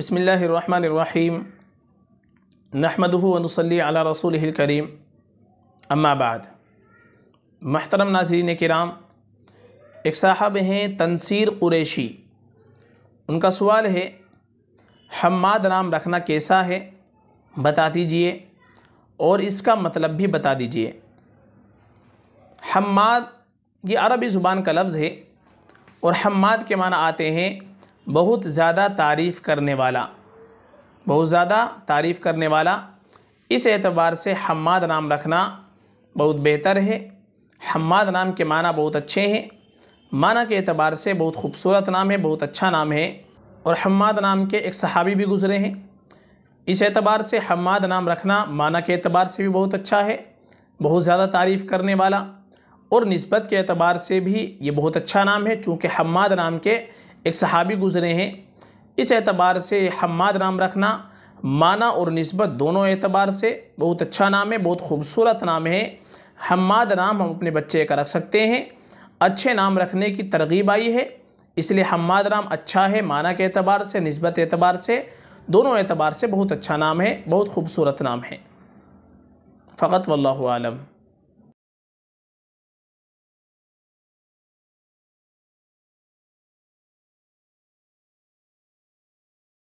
बसमीम नहमदनसली अला रसूल करीम अम्माबाद महतरम नाजरीन कराम एक साहब हैं तनसीर कुरैशी उनका सवाल है हम्माद नाम रखना कैसा है बता दीजिए और इसका मतलब भी बता दीजिए हम्माद ये अरबी ज़ुबान का लफ्ज़ है और हम्माद के माना आते हैं बहुत ज़्यादा तारीफ़ करने वाला बहुत ज़्यादा तारीफ़ करने वाला इस एतबार से हमाद नाम रखना बहुत बेहतर है हमाद नाम के माना बहुत अच्छे हैं माना के एतबार से बहुत खूबसूरत नाम है बहुत अच्छा नाम है और हमाद नाम के एक सहाबी भी गुज़रे हैं इस एतबार से हम्माद नाम रखना माना के एतबार से भी बहुत अच्छा है बहुत ज़्यादा तारीफ़ करने वाला और नस्बत के एतबार से भी ये बहुत अच्छा नाम है चूँकि हमाद नाम के एक सहाबी गुज़रे हैं इस एतबार से हम्माद नाम रखना माना और नस्बत दोनों एतबार से बहुत अच्छा नाम है बहुत खूबसूरत नाम है हम्माद नाम हम अपने बच्चे का रख सकते हैं अच्छे नाम रखने की तरगीब आई है इसलिए हम्माद नाम अच्छा है माना के अतबार से नस्बत एतबार से दोनों एतबार से बहुत अच्छा नाम है बहुत खूबसूरत नाम है फ़कत वल्लम